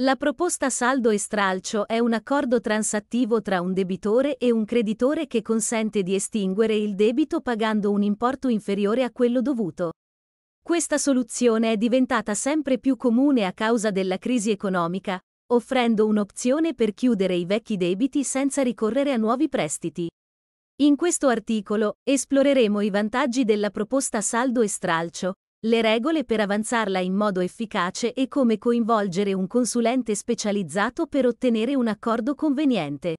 La proposta saldo e stralcio è un accordo transattivo tra un debitore e un creditore che consente di estinguere il debito pagando un importo inferiore a quello dovuto. Questa soluzione è diventata sempre più comune a causa della crisi economica, offrendo un'opzione per chiudere i vecchi debiti senza ricorrere a nuovi prestiti. In questo articolo esploreremo i vantaggi della proposta saldo e stralcio, le regole per avanzarla in modo efficace e come coinvolgere un consulente specializzato per ottenere un accordo conveniente.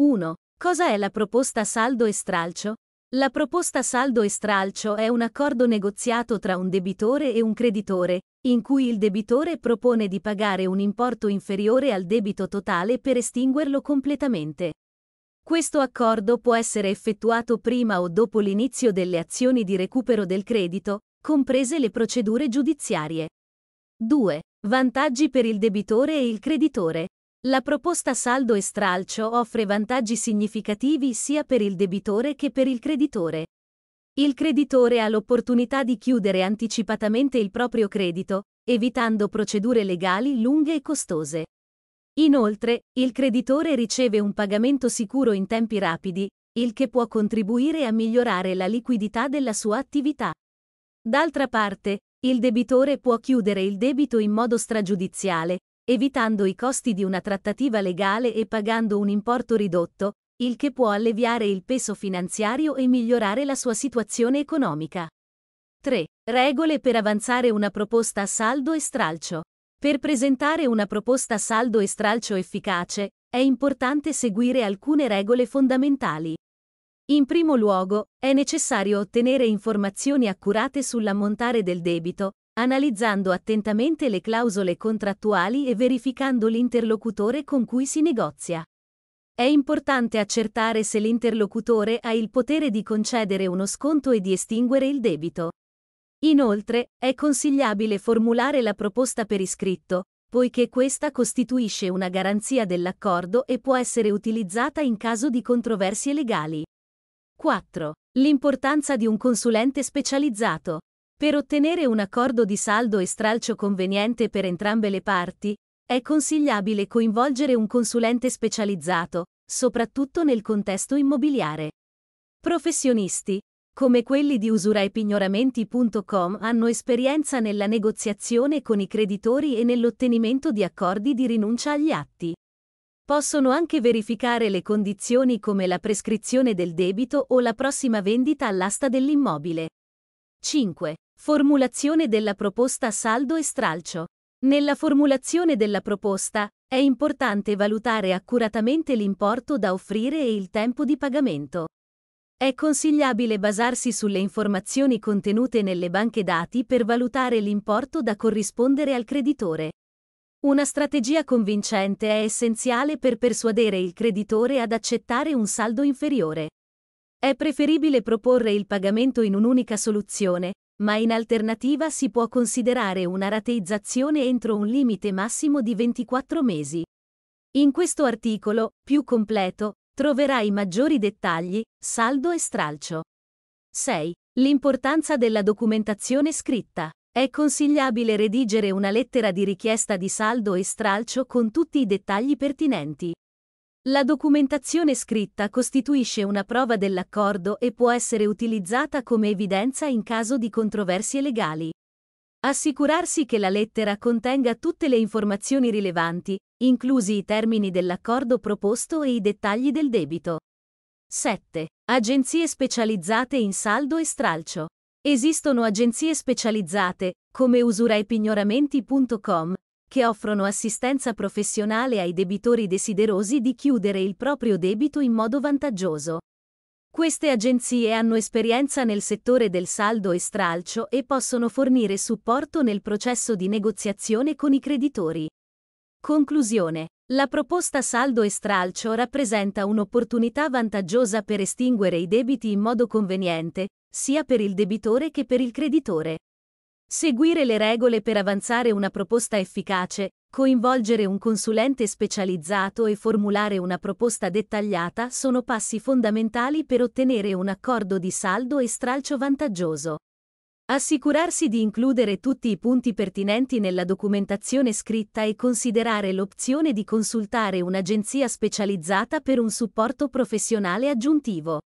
1. Cosa è la proposta saldo e stralcio? La proposta saldo e stralcio è un accordo negoziato tra un debitore e un creditore, in cui il debitore propone di pagare un importo inferiore al debito totale per estinguerlo completamente. Questo accordo può essere effettuato prima o dopo l'inizio delle azioni di recupero del credito, comprese le procedure giudiziarie. 2. Vantaggi per il debitore e il creditore. La proposta saldo e stralcio offre vantaggi significativi sia per il debitore che per il creditore. Il creditore ha l'opportunità di chiudere anticipatamente il proprio credito, evitando procedure legali lunghe e costose. Inoltre, il creditore riceve un pagamento sicuro in tempi rapidi, il che può contribuire a migliorare la liquidità della sua attività. D'altra parte, il debitore può chiudere il debito in modo stragiudiziale, evitando i costi di una trattativa legale e pagando un importo ridotto, il che può alleviare il peso finanziario e migliorare la sua situazione economica. 3. Regole per avanzare una proposta a saldo e stralcio. Per presentare una proposta a saldo e stralcio efficace, è importante seguire alcune regole fondamentali. In primo luogo, è necessario ottenere informazioni accurate sull'ammontare del debito, analizzando attentamente le clausole contrattuali e verificando l'interlocutore con cui si negozia. È importante accertare se l'interlocutore ha il potere di concedere uno sconto e di estinguere il debito. Inoltre, è consigliabile formulare la proposta per iscritto, poiché questa costituisce una garanzia dell'accordo e può essere utilizzata in caso di controversie legali. 4. L'importanza di un consulente specializzato. Per ottenere un accordo di saldo e stralcio conveniente per entrambe le parti, è consigliabile coinvolgere un consulente specializzato, soprattutto nel contesto immobiliare. Professionisti, come quelli di usuraepignoramenti.com, hanno esperienza nella negoziazione con i creditori e nell'ottenimento di accordi di rinuncia agli atti. Possono anche verificare le condizioni come la prescrizione del debito o la prossima vendita all'asta dell'immobile. 5. Formulazione della proposta saldo e stralcio. Nella formulazione della proposta è importante valutare accuratamente l'importo da offrire e il tempo di pagamento. È consigliabile basarsi sulle informazioni contenute nelle banche dati per valutare l'importo da corrispondere al creditore. Una strategia convincente è essenziale per persuadere il creditore ad accettare un saldo inferiore. È preferibile proporre il pagamento in un'unica soluzione, ma in alternativa si può considerare una rateizzazione entro un limite massimo di 24 mesi. In questo articolo, più completo, troverai maggiori dettagli, saldo e stralcio. 6. L'importanza della documentazione scritta. È consigliabile redigere una lettera di richiesta di saldo e stralcio con tutti i dettagli pertinenti. La documentazione scritta costituisce una prova dell'accordo e può essere utilizzata come evidenza in caso di controversie legali. Assicurarsi che la lettera contenga tutte le informazioni rilevanti, inclusi i termini dell'accordo proposto e i dettagli del debito. 7. Agenzie specializzate in saldo e stralcio. Esistono agenzie specializzate, come usuraepignoramenti.com, che offrono assistenza professionale ai debitori desiderosi di chiudere il proprio debito in modo vantaggioso. Queste agenzie hanno esperienza nel settore del saldo e stralcio e possono fornire supporto nel processo di negoziazione con i creditori. Conclusione. La proposta saldo e stralcio rappresenta un'opportunità vantaggiosa per estinguere i debiti in modo conveniente, sia per il debitore che per il creditore. Seguire le regole per avanzare una proposta efficace, coinvolgere un consulente specializzato e formulare una proposta dettagliata sono passi fondamentali per ottenere un accordo di saldo e stralcio vantaggioso. Assicurarsi di includere tutti i punti pertinenti nella documentazione scritta e considerare l'opzione di consultare un'agenzia specializzata per un supporto professionale aggiuntivo.